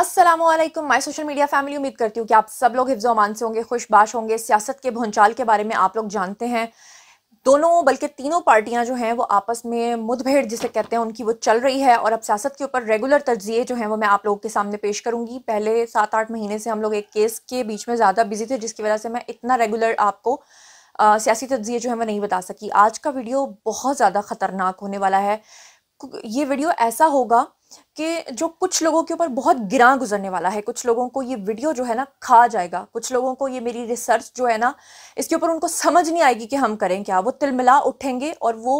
Aslam my social media family उम्मीद करती हूँ कि आप सब लोग हिफ्ज़ अमान से होंगे खुशबाश होंगे सियासत के भूनचाल के बारे में आप लोग जानते हैं दोनों बल्कि तीनों पार्टियां जो हैं वो आपस में मुठभेड़ जिसे कहते हैं उनकी वो चल रही है और अब सियासत के ऊपर रेगुलर तजिए जो हैं वो मैं आप लोगों के सामने पेश करूंगी पहले सात आठ महीने से हम लोग एक केस के बीच में ज़्यादा बिजी थे जिसकी वजह से मैं इतना रेगुलर आपको सियासी तजिए जो है मैं नहीं बता सकी आज का वीडियो बहुत ज़्यादा ख़तरनाक होने वाला है ये वीडियो ऐसा होगा कि जो कुछ लोगों के ऊपर बहुत गिरा गुजरने वाला है कुछ लोगों को ये वीडियो जो है ना खा जाएगा कुछ लोगों को ये मेरी रिसर्च जो है ना इसके ऊपर उनको समझ नहीं आएगी कि हम करें क्या वो तिलमिला उठेंगे और वो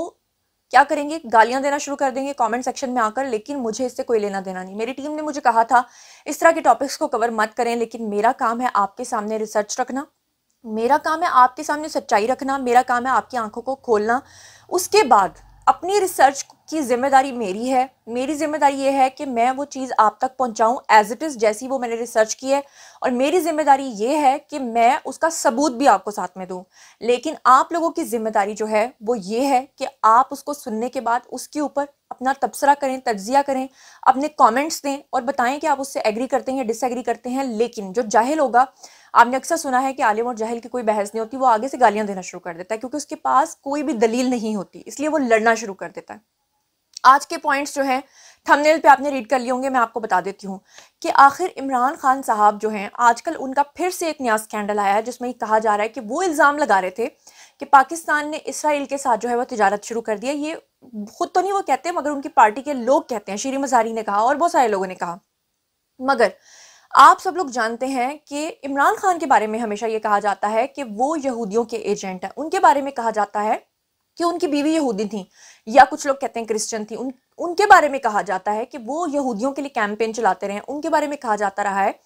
क्या करेंगे गालियां देना शुरू कर देंगे कमेंट सेक्शन में आकर लेकिन मुझे इससे कोई लेना देना नहीं मेरी टीम ने मुझे कहा था इस तरह के टॉपिक्स को कवर मत करें लेकिन मेरा काम है आपके सामने रिसर्च रखना मेरा काम है आपके सामने सच्चाई रखना मेरा काम है आपकी आंखों को खोलना उसके बाद अपनी रिसर्च कि ज़िम्मेदारी मेरी है मेरी ज़िम्मेदारी ये है कि मैं वो चीज़ आप तक पहुंचाऊं एज इट इज़ जैसी वो मैंने रिसर्च की है और मेरी ज़िम्मेदारी ये है कि मैं उसका सबूत भी आपको साथ में दूं लेकिन आप लोगों की ज़िम्मेदारी जो है वो ये है कि आप उसको सुनने के बाद उसके ऊपर अपना तबसरा करें तजिया करें अपने कॉमेंट्स दें और बताएं कि आप उससे एग्री करते हैं या डिसएग्री करते हैं लेकिन जो जाहिल होगा आपने अक्सर सुना है कि आलिम और जाहिल की कोई बहस नहीं होती वो आगे से गालियाँ देना शुरू कर देता है क्योंकि उसके पास कोई भी दलील नहीं होती इसलिए वो लड़ना शुरू कर देता है आज के पॉइंट्स जो हैं थंबनेल पे आपने रीड कर लिए होंगे मैं आपको बता देती हूँ कि आखिर इमरान खान साहब जो हैं आजकल उनका फिर से एक नया स्कैंडल आया है जिसमें कहा जा रहा है कि वो इल्ज़ाम लगा रहे थे कि पाकिस्तान ने इसराइल के साथ जो है वो तजारत शुरू कर दिया ये खुद तो नहीं वो कहते मगर उनकी पार्टी के लोग कहते हैं श्री मजारी ने कहा और बहुत सारे लोगों ने कहा मगर आप सब लोग जानते हैं कि इमरान खान के बारे में हमेशा ये कहा जाता है कि वो यहूदियों के एजेंट हैं उनके बारे में कहा जाता है कि उनकी बीवी यहूदी थी या कुछ लोग कहते हैं क्रिश्चियन थी उन उनके बारे में कहा जाता है कि वो यहूदियों के लिए कैंपेन चलाते रहे उनके बारे में कहा जाता रहा है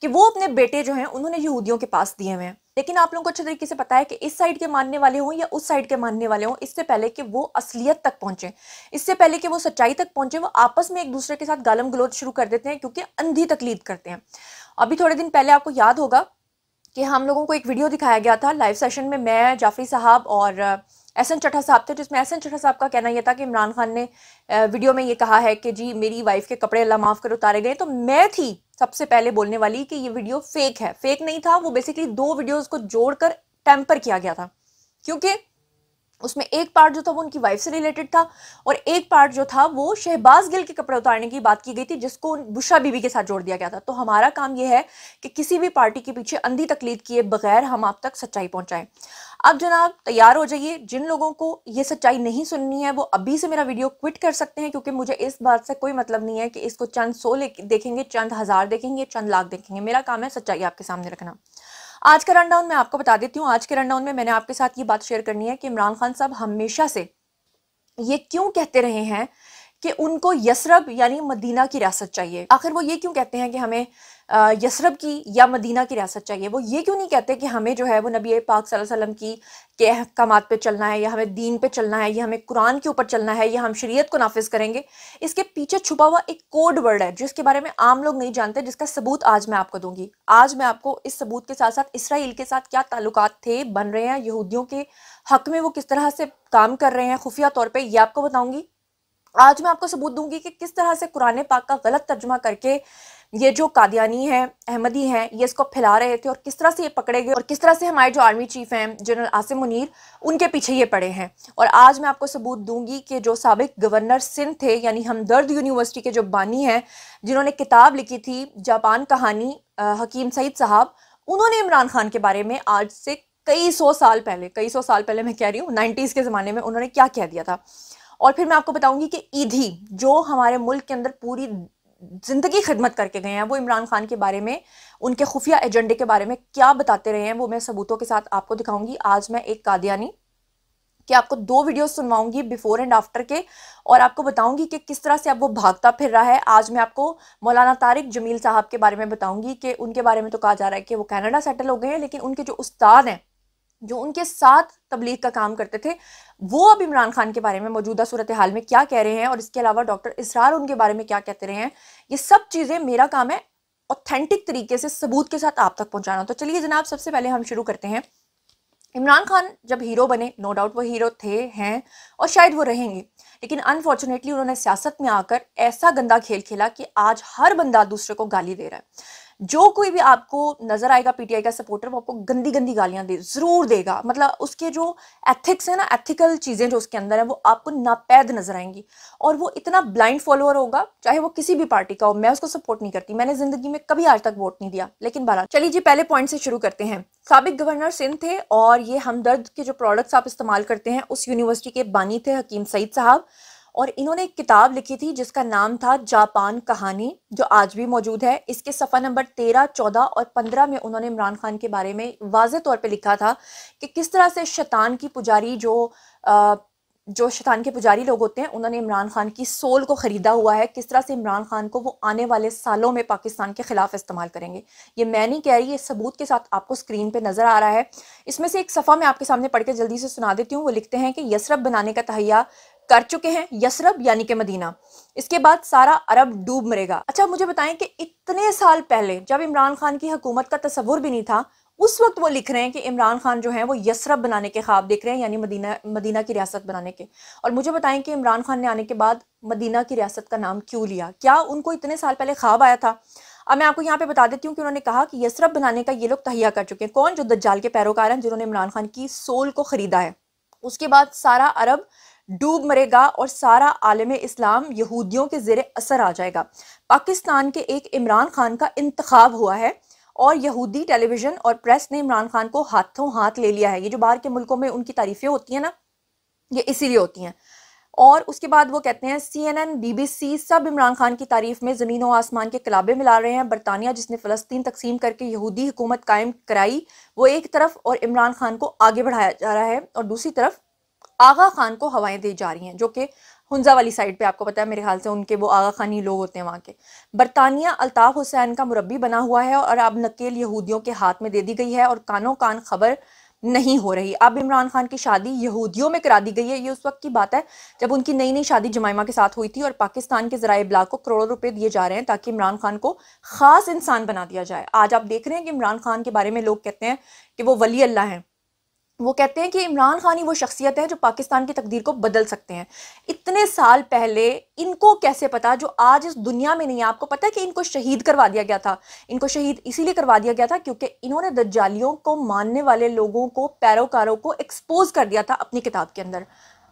कि वो अपने बेटे जो हैं उन्होंने यहूदियों के पास दिए हुए हैं लेकिन आप लोगों को अच्छे तरीके से पता है कि इस साइड के मानने वाले हों या उस साइड के मानने वाले हों इससे पहले कि वो असलियत तक पहुंचे इससे पहले कि वो सच्चाई तक पहुंचे वो आपस में एक दूसरे के साथ गालम गलोच शुरू कर देते हैं क्योंकि अंधी तकलीद करते हैं अभी थोड़े दिन पहले आपको याद होगा कि हम लोगों को एक वीडियो दिखाया गया था लाइव सेशन में मैं जाफरी साहब और एस एन चटा साहब थे जिसमें एस एन चटा साहब का कहना यह था कि इमरान खान ने वीडियो में ये कहा है कि जी मेरी वाइफ के कपड़े अल्लाह माफ़ कर उतारे गए तो मैं थी सबसे पहले बोलने वाली कि ये वीडियो फेक है फेक नहीं था वो बेसिकली दो वीडियोज़ को जोड़कर टेम्पर किया गया था क्योंकि उसमें एक पार्ट जो था वो उनकी वाइफ से रिलेटेड था और एक पार्ट जो था वो शहबाज गिल के कपड़े उतारने की बात की गई थी जिसको बुशा बीबी के साथ जोड़ दिया गया था तो हमारा काम ये है कि किसी भी पार्टी के पीछे अंधी तकलीद किए बगैर हम आप तक सच्चाई पहुंचाएं अब जनाब तैयार हो जाइए जिन लोगों को ये सच्चाई नहीं सुननी है वो अभी से मेरा वीडियो क्विट कर सकते हैं क्योंकि मुझे इस बात से कोई मतलब नहीं है कि इसको चंद सौ देखेंगे चंद हज़ार देखेंगे चंद लाख देखेंगे मेरा काम है सच्चाई आपके सामने रखना आज का रनडाउन मैं आपको बता देती हूँ आज के रनडाउन में मैंने आपके साथ ये बात शेयर करनी है कि इमरान खान साहब हमेशा से ये क्यों कहते रहे हैं कि उनको यसरब यानी मदीना की रियासत चाहिए आखिर वो ये क्यों कहते हैं कि हमें यसरब की या मदीना की रियासत चाहिए वो ये क्यों नहीं कहते कि हमें जो है वो नबी पाक वसल्लम की के अहकाम पे चलना है या हमें दीन पे चलना है या हमें कुरान के ऊपर चलना है या हम शरीयत को नाफिज करेंगे इसके पीछे छुपा हुआ एक कोड वर्ड है जिसके बारे में आम लोग नहीं जानते जिसका सबूत आज मैं आपको दूंगी आज मैं आपको इस सबूत के साथ साथ इसराइल के साथ क्या ताल्लुक थे बन रहे हैं यहूदियों के हक में वो किस तरह से काम कर रहे हैं खुफिया तौर पर यह आपको बताऊंगी आज मैं आपको सबूत दूंगी कि किस तरह से कुरान पाक का गलत तर्जमा करके ये जो कादियानी हैं अहमदी हैं ये इसको फैला रहे थे और किस तरह से ये पकड़े गए और किस तरह से हमारे जो आर्मी चीफ हैं जनरल आसिम मुनीर उनके पीछे ये पड़े हैं और आज मैं आपको सबूत दूंगी कि जो सबक गवर्नर सिंध थे यानी हमदर्द यूनिवर्सिटी के जो बानी हैं जिन्होंने किताब लिखी थी जापान कहानी हकीम सईद साहब उन्होंने इमरान खान के बारे में आज से कई सौ साल पहले कई सौ साल पहले मैं कह रही हूँ नाइन्टीज़ के ज़माने में उन्होंने क्या कह दिया था और फिर मैं आपको बताऊंगी कि ईदी जो हमारे मुल्क के अंदर पूरी ज़िंदगी खिदमत करके गए हैं वो इमरान खान के बारे में उनके खुफिया एजेंडे के बारे में क्या बताते रहे हैं वो मैं सबूतों के साथ आपको दिखाऊंगी आज मैं एक कादियानी कि आपको दो वीडियो सुनवाऊंगी बिफोर एंड आफ्टर के और आपको बताऊंगी कि किस तरह से अब वो भागता फिर रहा है आज मैं आपको मौलाना तारिक जमील साहब के बारे में बताऊंगी कि उनके बारे में तो कहा जा रहा है कि वो कनाडा सेटल हो गए हैं लेकिन उनके जो उस्ताद हैं जो उनके साथ तबलीग का काम करते थे वो अब इमरान खान के बारे में मौजूदा सूरत हाल में क्या कह रहे हैं और इसके अलावा डॉक्टर इसरार उनके बारे में क्या कहते रहे हैं ये सब चीज़ें मेरा काम है ऑथेंटिक तरीके से सबूत के साथ आप तक पहुंचाना तो चलिए जनाब सबसे पहले हम शुरू करते हैं इमरान खान जब हीरो बने नो डाउट वो हीरो थे हैं और शायद वो रहेंगे लेकिन अनफॉर्चुनेटली उन्होंने सियासत में आकर ऐसा गंदा खेल खेला कि आज हर बंदा दूसरे को गाली दे रहा है जो कोई भी आपको नजर आएगा पीटीआई का सपोर्टर वो आपको गंदी गंदी गालियां दे जरूर देगा मतलब उसके जो एथिक्स है ना एथिकल चीज़ें जो उसके अंदर है वो आपको नापैद नजर आएंगी और वो इतना ब्लाइंड फॉलोअर होगा चाहे वो किसी भी पार्टी का हो मैं उसको सपोर्ट नहीं करती मैंने जिंदगी में कभी आज तक वोट नहीं दिया लेकिन बारह चलिए जी पहले पॉइंट से शुरू करते हैं सबक गवर्नर सिंध थे और ये हमदर्द के जो प्रोडक्ट्स आप इस्तेमाल करते हैं उस यूनिवर्सिटी के बानी थे हकीम सईद साहब और इन्होंने एक किताब लिखी थी जिसका नाम था जापान कहानी जो आज भी मौजूद है इसके सफ़ा नंबर तेरह चौदह और पंद्रह में उन्होंने इमरान खान के बारे में वाज तौर पर लिखा था कि किस तरह से शैतान की पुजारी जो आ, जो शैतान के पुजारी लोग होते हैं उन्होंने इमरान खान की सोल को ख़रीदा हुआ है किस तरह से इमरान खान को वो आने वाले सालों में पाकिस्तान के ख़िलाफ़ इस्तेमाल करेंगे ये मैं नहीं कह रही ये सबूत के साथ आपको स्क्रीन पे नज़र आ रहा है इसमें से एक सफ़ा मैं आपके सामने पढ़ के जल्दी से सुना देती हूँ वो लिखते हैं कि यसरफ बनाने का तहैया कर चुके हैं यसरब यानी कि मदीना इसके बाद सारा अरब डूब मरेगा अच्छा मुझे बताएं कि इतने साल पहले जब इमरान खान की हुकूमत का तस्वुर भी नहीं था उस वक्त वो लिख रहे हैं कि इमरान खान जो है वो यसरब बनाने के ख्वाब देख रहे हैं यानी मदीना मदीना की रियासत बनाने के और मुझे बताएं कि इमरान खान ने आने के बाद मदीना की रियासत का नाम क्यों लिया क्या उनको इतने साल पहले ख्वाब आया था अब मैं आपको यहाँ पे बता देती हूँ कि उन्होंने कहा कि यसरब बनाने का ये लोग तहिया कर चुके हैं कौन जो दज्जाल के पैरोकार हैं जिन्होंने इमरान खान की सोल को खरीदा है उसके बाद सारा अरब डूब मरेगा और सारा आलम इस्लाम यहूदियों के ज़ेर असर आ जाएगा पाकिस्तान के एक इमरान खान का इंतखब हुआ है और यहूदी टेलीविज़न और प्रेस ने इमरान खान को हाथों हाथ ले लिया है ये जो बाहर के मुल्कों में उनकी तारीफ़ें होती हैं ना ये इसीलिए होती हैं और उसके बाद वो कहते हैं C N N B B C सब इमरान खान की तारीफ में ज़मीन व आसमान के कलाबे मिला रहे हैं बरतानिया जिसने फ़लस्तीन तकसीम करके यहूदी हुकूमत कायम कराई वो एक तरफ और इमरान खान को आगे बढ़ाया जा रहा है और दूसरी तरफ आगा खान को हवाएं दी जा रही हैं जो कि हुंजा वाली साइड पे आपको पता है मेरे ख्याल से उनके वो आगा खानी लोग होते हैं वहाँ के बरतानिया अल्ताफ़ हुसैन का मुरबी बना हुआ है और अब नकेल यहूदियों के हाथ में दे दी गई है और कानों कान खबर नहीं हो रही अब इमरान खान की शादी यहूदियों में करा दी गई है ये उस वक्त की बात है जब उनकी नई नई शादी जमाइमा के साथ हुई थी और पाकिस्तान के ज़रा ब्लाक को करोड़ों रुपए दिए जा रहे हैं ताकि इमरान खान को खास इंसान बना दिया जाए आज आप देख रहे हैं कि इमरान खान के बारे में लोग कहते हैं कि वो वली अल्लाह हैं वो कहते हैं कि इमरान खान ही वो शख्सियत हैं जो पाकिस्तान की तकदीर को बदल सकते हैं इतने साल पहले इनको कैसे पता जो आज इस दुनिया में नहीं है आपको पता है कि इनको शहीद करवा दिया गया था इनको शहीद इसीलिए करवा दिया गया था क्योंकि इन्होंने दज्जालियों को मानने वाले लोगों को पैरोकारों को एक्सपोज कर दिया था अपनी किताब के अंदर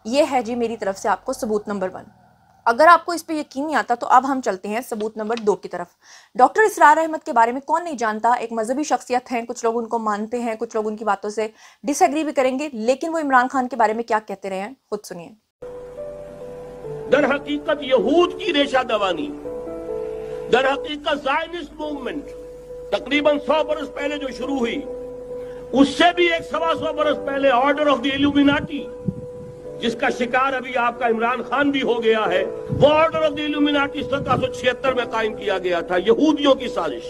ये है जी मेरी तरफ से आपको सबूत नंबर वन अगर आपको इस पर यकीन नहीं आता तो अब हम चलते हैं सबूत नंबर दो की तरफ डॉक्टर इसरार अहमद के बारे में कौन नहीं जानता एक मजहबी शख्सियत हैं कुछ लोग उनको मानते हैं कुछ लोग उनकी बातों से डिसएग्री भी करेंगे लेकिन वो इमरान खान के बारे में क्या कहते रहे हैं खुद सुनिए दर हकीकत यहूद की रेशा दवानी दर हकीकत मूवमेंट तकरीबन सौ बरस पहले जो शुरू हुई उससे भी एक सवा सौ बरस पहले ऑर्डर ऑफ द एल्यूमिनाटी जिसका शिकार अभी आपका इमरान खान भी हो गया है वो ऑर्डर ऑफ दिल्यूमिनाटी सत्रह सौ छिहत्तर में कायम किया गया था यहूदियों की साजिश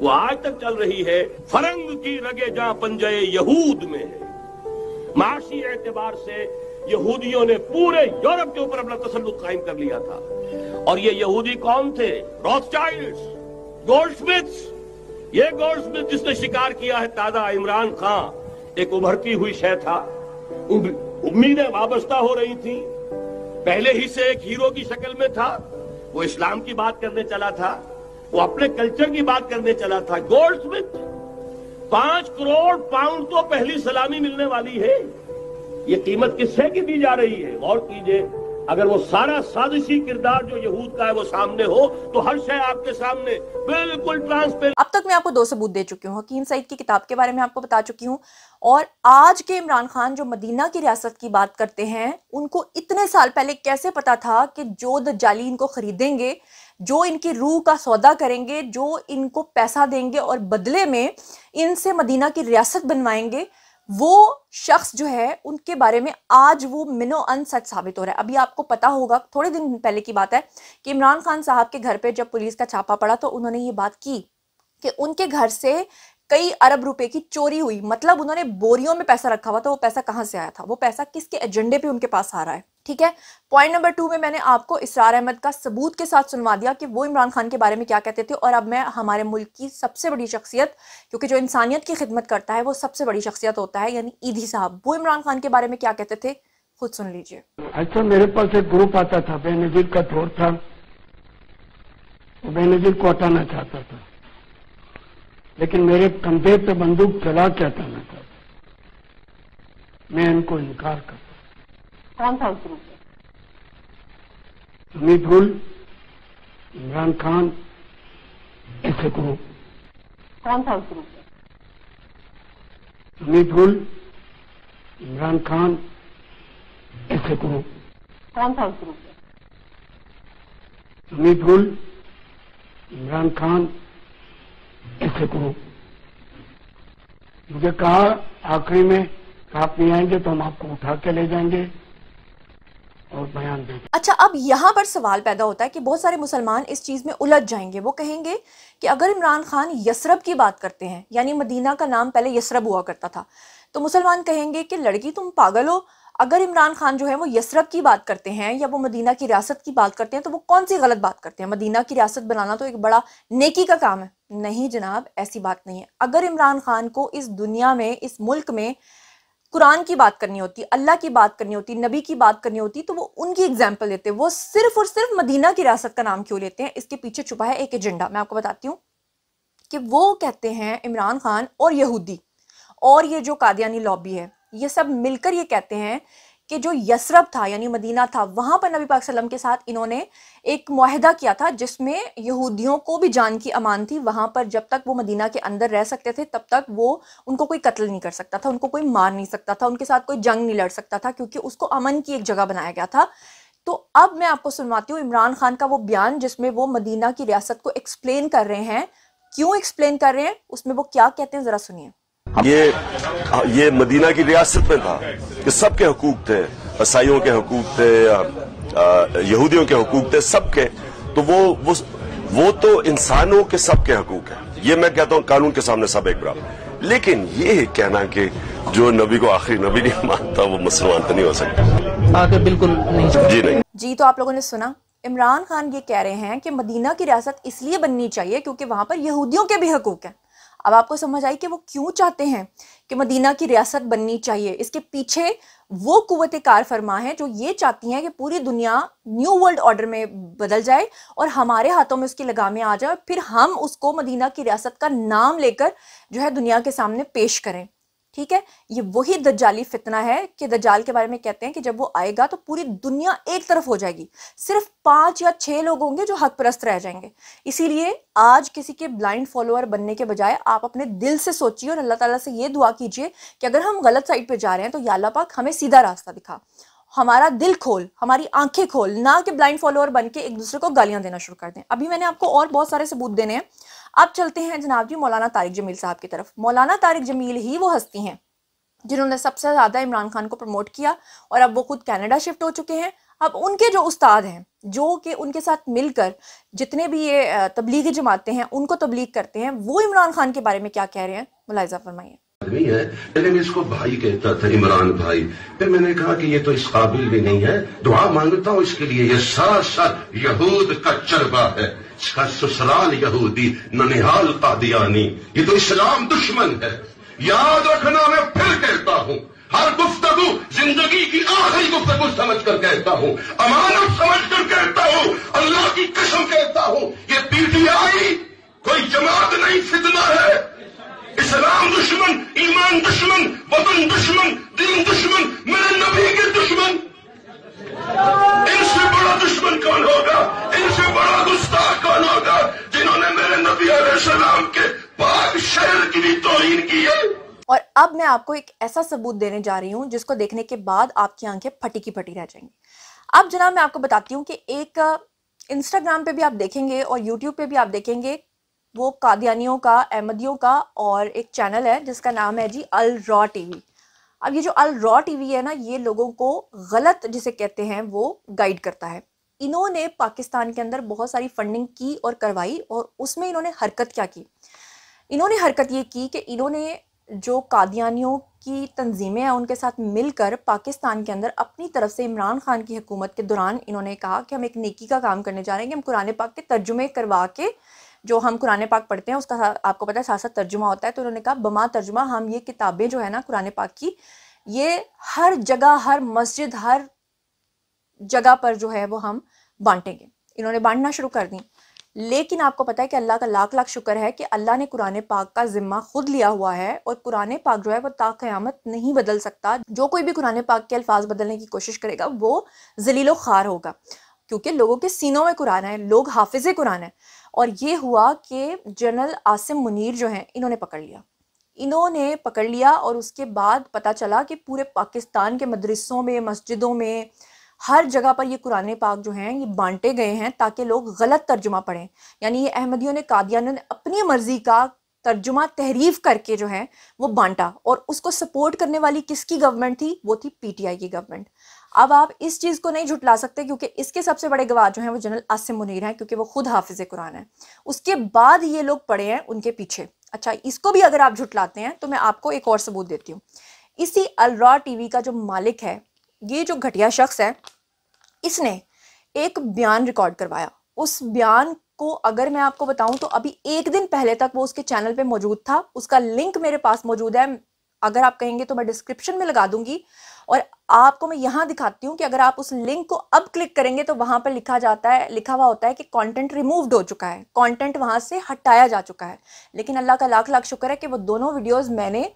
वो आज तक चल रही है फरंग की रगे जहां पंजे यहूद में है माशी एतबार से यहूदियों ने पूरे यूरोप के ऊपर अपना तसल्लुक कायम कर लिया था और ये यहूदी कौन थे गोल्ड गोल्डस्मिथ्स ये गोल्डस्मिथ जिसने शिकार किया है ताजा इमरान खान एक उभरती हुई शह था उम्मीदें वाबस्ता हो रही थी पहले ही से एक हीरो की शक्ल में था वो इस्लाम की बात करने चला था वो अपने कल्चर की बात करने चला था गोल्ड स्मिथ पांच करोड़ पाउंड तो पहली सलामी मिलने वाली है ये कीमत किससे की दी जा रही है और कीजिए अगर वो सारा साजिशी किरदार जो यहूद का है वो सामने हो तो हर शय आपके सामने बिल्कुल ट्रांसपेरेंट अब तक मैं आपको दो सबूत दे चुकी हूँ हकीम सईद की किताब के बारे में आपको बता चुकी हूँ और आज के इमरान खान जो मदीना की रियासत की बात करते हैं उनको इतने साल पहले कैसे पता था कि जो द दज्जाली इनको खरीदेंगे जो इनकी रूह का सौदा करेंगे जो इनको पैसा देंगे और बदले में इनसे मदीना की रियासत बनवाएंगे वो शख्स जो है उनके बारे में आज वो मिनो अन सच साबित हो रहा है अभी आपको पता होगा थोड़े दिन पहले की बात है कि इमरान खान साहब के घर पे जब पुलिस का छापा पड़ा तो उन्होंने ये बात की कि उनके घर से कई अरब रुपए की चोरी हुई मतलब उन्होंने बोरियों में पैसा रखा हुआ था वो पैसा कहाँ से आया था वो पैसा किसके एजेंडे पे उनके पास आ रहा है ठीक है पॉइंट नंबर टू में मैंने आपको इसरार अहमद का सबूत के साथ सुनवा दिया कि वो इमरान खान के बारे में क्या कहते थे और अब मैं हमारे मुल्क की सबसे बड़ी शख्सियत क्योंकि जो इंसानियत की खिदमत करता है वो सबसे बड़ी शख्सियत होता है यानी ईदी साहब वो इमरान खान के बारे में क्या कहते थे खुद सुन लीजिए अच्छा मेरे पास एक ग्रुप आता था बेनजीर का दौर था बेनजीर को हटाना चाहता था लेकिन मेरे कंधे पे बंदूक चला क्या था मैं मैं इनको इनकार करता कौन था उस ग्रुप हमीद गुल इमरान खान ऐसे ग्रुप कौन था उस ग्रुप हमीद गुल इमरान खान ऐसे ग्रुप कौन था उस ग्रुप हमीद गुल इमरान खान ऐसे करो मुझे कहा आखिरी में आप नहीं आएंगे तो हम आपको उठा के ले जाएंगे और बयान देंगे अच्छा अब यहाँ पर सवाल पैदा होता है कि बहुत सारे मुसलमान इस चीज़ में उलझ जाएंगे वो कहेंगे कि अगर इमरान खान यसरब की बात करते हैं यानी मदीना का नाम पहले यसरब हुआ करता था तो मुसलमान कहेंगे कि लड़की तुम पागल हो अगर इमरान खान जो है वो यसरब की बात करते हैं या वो मदीना की रियासत की बात करते हैं तो वो कौन सी गलत बात करते हैं मदीना की रियासत बनाना तो एक बड़ा नेकी का काम है नहीं जनाब ऐसी बात नहीं है अगर इमरान खान को इस दुनिया में इस मुल्क में कुरान की बात करनी होती अल्लाह की बात करनी होती नबी की बात करनी होती तो वो उनकी एग्जाम्पल देते वो सिर्फ और सिर्फ मदीना की रियासत का नाम क्यों लेते हैं इसके पीछे छुपा है एक एजेंडा मैं आपको बताती हूँ कि वो कहते हैं इमरान खान और यहूदी और ये जो कादियानी लॉबी है ये सब मिलकर ये कहते हैं कि जो यसरब था यानी मदीना था वहाँ पर नबी पाक सल्लम के साथ इन्होंने एक माहदा किया था जिसमें यहूदियों को भी जान की अमान थी वहाँ पर जब तक वो मदीना के अंदर रह सकते थे तब तक वो उनको कोई कत्ल नहीं कर सकता था उनको कोई मार नहीं सकता था उनके साथ कोई जंग नहीं लड़ सकता था क्योंकि उसको अमन की एक जगह बनाया गया था तो अब मैं आपको सुनवाती हूँ इमरान खान का वो बयान जिसमें वो मदीना की रियासत को एक्सप्लेन कर रहे हैं क्यों एक्सप्लेन कर रहे हैं उसमें वो क्या कहते हैं ज़रा सुनिए ये ये मदीना की रियासत में था कि सबके हकूक थे ईसाइयों के हकूक थे यहूदियों के हकूक थे सबके तो वो वो वो तो इंसानों के सबके हकूक है ये मैं कहता हूँ कानून के सामने सब एक बराबर लेकिन ये कहना कि जो नबी को आखिरी नबी नहीं मानता वो मुसलमान तो नहीं हो सकता आगे बिल्कुल नहीं जी नहीं जी तो आप लोगों ने सुना इमरान खान ये कह रहे हैं कि मदीना की रियासत इसलिए बननी चाहिए क्योंकि वहाँ पर यहूदियों के भी हकूक हैं अब आपको समझ आई कि वो क्यों चाहते हैं कि मदीना की रियासत बननी चाहिए इसके पीछे वो कुत कार फरमा है जो ये चाहती हैं कि पूरी दुनिया न्यू वर्ल्ड ऑर्डर में बदल जाए और हमारे हाथों में उसकी लगामें आ जाए फिर हम उसको मदीना की रियासत का नाम लेकर जो है दुनिया के सामने पेश करें ठीक है ये वही दज्जाली फितना है कि दज्जाल के बारे में कहते हैं कि जब वो आएगा तो पूरी दुनिया एक तरफ हो जाएगी सिर्फ पांच या छह लोग होंगे जो हक परस्त रह जाएंगे इसीलिए आज किसी के ब्लाइंड फॉलोअर बनने के बजाय आप अपने दिल से सोचिए और अल्लाह ताला से ये दुआ कीजिए कि अगर हम गलत साइड पर जा रहे हैं तो याला पाक हमें सीधा रास्ता दिखा हमारा दिल खोल हमारी आंखें खोल ना कि ब्लाइंड फॉलोअर बन के एक दूसरे को गालियां देना शुरू कर दें अभी मैंने आपको और बहुत सारे सबूत देने हैं अब चलते हैं जनाब जी मौलाना तारिक जमील साहब की तरफ मौलाना तारिक जमील ही वो हस्ती हैं जिन्होंने सबसे ज़्यादा इमरान खान को प्रमोट किया और अब वो खुद कनाडा शिफ्ट हो चुके हैं अब उनके जो उस्ताद हैं जो कि उनके साथ मिलकर जितने भी ये तबलीगी जमाते हैं उनको तबलीग करते हैं वो इमरान खान के बारे में क्या कह रहे हैं मुलायजा फरमाइए आदमी है पहले मैं इसको भाई कहता था इमरान भाई फिर मैंने कहा कि ये तो इस काबिल भी नहीं है दुआ मांगता हूँ इसके लिए ये सरासर यहूद का चरबा है ससुराल यहूदी ननिहाल कादियानी ये तो इस्लाम दुश्मन है याद रखना मैं फिर कहता हूं हर गुफ्तगु जिंदगी की आखिरी गुफ्तगु समझ कर कहता हूं अमानत समझ कर कहता हूं अल्लाह की कसम कहता हूं ये पीटीआई कोई जमात नहीं फितना है इस्लाम दुश्मन ईमान दुश्मन वतन दुश्मन दीन दुश्मन मेरे नबी के दुश्मन इनसे बड़ा दुश्मन कौन होगा इनसे बड़ा गुस्ताख कौन होगा जिन्होंने मेरे नबी सलाम के पाक शहर की भी तोहिन की है और अब मैं आपको एक ऐसा सबूत देने जा रही हूँ जिसको देखने के बाद आपकी आंखें फटी की फटी रह जाएंगी अब जनाब मैं आपको बताती हूँ कि एक इंस्टाग्राम पे भी आप देखेंगे और यूट्यूब पे भी आप देखेंगे वो कादियानियों का अहमदियों का और एक चैनल है जिसका नाम है जी अल रॉ टीवी अब ये जो अल रॉ टीवी है ना ये लोगों को गलत जिसे कहते हैं वो गाइड करता है इन्होंने पाकिस्तान के अंदर बहुत सारी फंडिंग की और करवाई और उसमें इन्होंने हरकत क्या की इन्होंने हरकत ये की कि इन्होंने जो कादियानियों की तंजीमें हैं उनके साथ मिलकर पाकिस्तान के अंदर अपनी तरफ से इमरान खान की हुकूमत के दौरान इन्होंने कहा कि हम एक नेकी का काम करने जा रहे हैं कि हम कुरान पाक के तर्जुमे करवा के जो हम कुरान पाक पढ़ते हैं उसका आपको पता है साथ साथ तर्जुमा होता है तो उन्होंने कहा बमा तर्जुमा हम ये किताबें जो है ना कुरान पाक की ये हर जगह हर मस्जिद हर जगह पर जो है वो हम बांटेंगे इन्होंने बांटना शुरू कर दी लेकिन आपको पता है कि अल्लाह का लाख लाख शुक्र है कि अल्लाह ने कुरान पाक का ज़िम्मा खुद लिया हुआ है और कुरान पाक जो है वो ता क़यामत नहीं बदल सकता जो कोई भी कुरान पाक के अल्फाज बदलने की कोशिश करेगा वो जलीलो खार होगा क्योंकि लोगों के सीनों में कुरान है लोग हाफिज़ कुरान है और ये हुआ कि जनरल आसिम मुनीर जो हैं इन्होंने पकड़ लिया इन्होंने पकड़ लिया और उसके बाद पता चला कि पूरे पाकिस्तान के मदरसों में मस्जिदों में हर जगह पर ये कुरान पाक जो हैं ये बांटे गए हैं ताकि लोग गलत तर्जुमा पढ़ें यानी ये अहमदियों ने कादियानों ने अपनी मर्ज़ी का तर्जुमा तहरीफ करके जो है वो बांटा और उसको सपोर्ट करने वाली किसकी गवर्नमेंट थी वो थी पीटीआई की गवर्नमेंट अब आप इस चीज़ को नहीं झुटला सकते क्योंकि इसके सबसे बड़े गवाह जो है वो जनरल आसिम मुनीर हैं क्योंकि वो खुद हाफिज कुरान है उसके बाद ये लोग पड़े हैं उनके पीछे अच्छा इसको भी अगर आप झुटलाते हैं तो मैं आपको एक और सबूत देती हूँ इसी अलरा टीवी का जो मालिक है ये जो घटिया शख्स है इसने एक बयान रिकॉर्ड करवाया उस बयान को अगर मैं आपको बताऊं तो अभी एक दिन पहले तक वो उसके चैनल पे मौजूद था उसका लिंक मेरे पास मौजूद है अगर आप कहेंगे तो मैं डिस्क्रिप्शन में लगा दूंगी और आपको मैं यहां दिखाती हूँ कि अगर आप उस लिंक को अब क्लिक करेंगे तो वहां पर लिखा जाता है लिखा हुआ होता है कि कंटेंट रिमूव्ड हो चुका है कंटेंट वहां से हटाया जा चुका है लेकिन अल्लाह का लाख लाख शुक्र है कि वो दोनों वीडियोस मैंने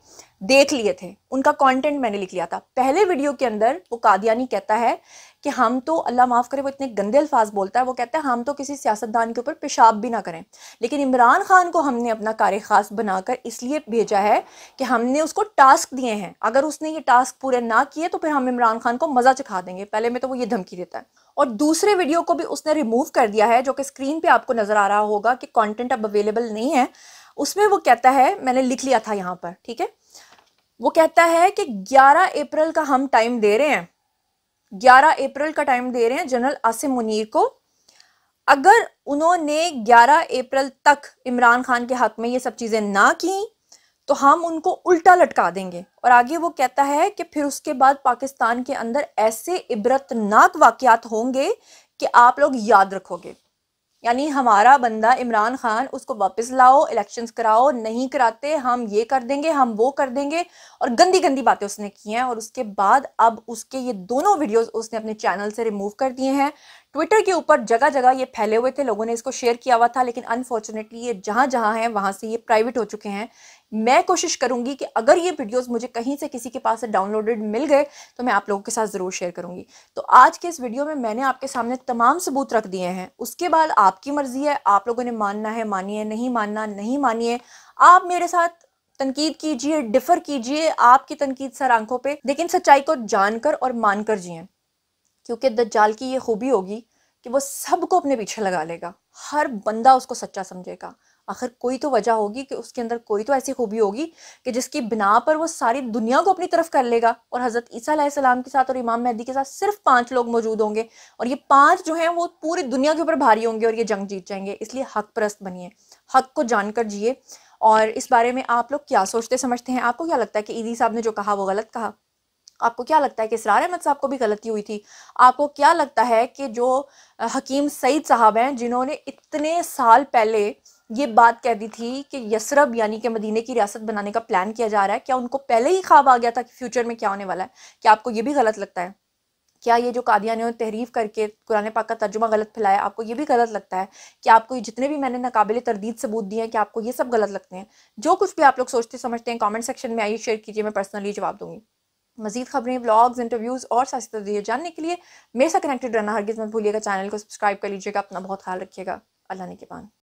देख लिए थे उनका कंटेंट मैंने लिख लिया था पहले वीडियो के अंदर वो कादियानी कहता है कि हम तो अल्लाह माफ़ करे वो इतने गंदे अल्फाज बोलता है वो कहता है हम तो किसी सियासतदान के ऊपर पेशाब भी ना करें लेकिन इमरान खान को हमने अपना कार्य ख़ास बनाकर इसलिए भेजा है कि हमने उसको टास्क दिए हैं अगर उसने ये टास्क पूरे ना किए तो फिर हम इमरान खान को मज़ा चखा देंगे पहले में तो वो ये धमकी देता है और दूसरे वीडियो को भी उसने रिमूव कर दिया है जो कि स्क्रीन पर आपको नज़र आ रहा होगा कि कॉन्टेंट अब अवेलेबल नहीं है उसमें वो कहता है मैंने लिख लिया था यहाँ पर ठीक है वो कहता है कि 11 अप्रैल का हम टाइम दे रहे हैं 11 अप्रैल का टाइम दे रहे हैं जनरल आसिम मुनीर को अगर उन्होंने 11 अप्रैल तक इमरान खान के हक में ये सब चीज़ें ना की तो हम उनको उल्टा लटका देंगे और आगे वो कहता है कि फिर उसके बाद पाकिस्तान के अंदर ऐसे इबरतनाक वाकयात होंगे कि आप लोग याद रखोगे यानी हमारा बंदा इमरान खान उसको वापस लाओ इलेक्शंस कराओ नहीं कराते हम ये कर देंगे हम वो कर देंगे और गंदी गंदी बातें उसने की हैं और उसके बाद अब उसके ये दोनों वीडियोस उसने अपने चैनल से रिमूव कर दिए हैं ट्विटर के ऊपर जगह जगह ये फैले हुए थे लोगों ने इसको शेयर किया हुआ था लेकिन अनफॉर्चुनेटली ये जहाँ जहाँ है वहाँ से ये प्राइवेट हो चुके हैं मैं कोशिश करूंगी कि अगर ये वीडियोस मुझे कहीं से किसी के पास से डाउनलोडेड मिल गए तो मैं आप लोगों के साथ ज़रूर शेयर करूंगी तो आज के इस वीडियो में मैंने आपके सामने तमाम सबूत रख दिए हैं उसके बाद आपकी मर्ज़ी है आप लोगों ने मानना है मानिए नहीं मानना नहीं मानिए आप मेरे साथ तनकीद कीजिए डिफर कीजिए आपकी तनकीद सर आंखों पर लेकिन सच्चाई को जानकर और मानकर जिए क्योंकि दज्जाल की ये खूबी होगी कि वो सबको अपने पीछे लगा लेगा हर बंदा उसको सच्चा समझेगा आखिर कोई तो वजह होगी कि उसके अंदर कोई तो ऐसी खूबी होगी कि जिसकी बिना पर वो सारी दुनिया को अपनी तरफ कर लेगा और हज़रत ईसा के साथ और इमाम मेहदी के साथ सिर्फ पांच लोग मौजूद होंगे और ये पांच जो हैं वो पूरी दुनिया के ऊपर भारी होंगे और ये जंग जीत जाएंगे इसलिए हक परस्त बनिए हक को जानकर जिए और इस बारे में आप लोग क्या सोचते समझते हैं आपको क्या लगता है कि ईदी साहब ने जो कहा वो गलत कहा आपको क्या लगता है कि इसरार अहमद साहब को भी गलती हुई थी आपको क्या लगता है कि जो हकीम सईद साहब हैं जिन्होंने इतने साल पहले ये बात कह दी थी कि यसरब यानी कि मदीने की रियासत बनाने का प्लान किया जा रहा है क्या उनको पहले ही ख्वाब आ गया था कि फ्यूचर में क्या होने वाला है क्या आपको ये भी गलत लगता है क्या ये जो कादिया ने तहरीफ करके कुरान पाक का तर्जुमा गलत फैलाया आपको ये भी गलत लगता है कि आपको जितने भी मैंने नाकबिल तरदीद सबूत दिए हैं कि आपको ये सब गलत लगते हैं जो कुछ भी आप लोग सोचते समझते हैं कमेंट सेक्शन में आइए शेयर कीजिए मैं पर्सनली जवाब दूंगी मजीद खबरें ब्लॉग्स इंटरव्यूज़ और सियासी तब्दीलियाँ जानने के लिए मेरे साथ कनेक्टेड रहना हरगिज़ मत भूलिएगा चैनल को सब्सक्राइब कर लीजिएगा अपना बहुत ख्याल रखिएगा अल्लाह ने के पान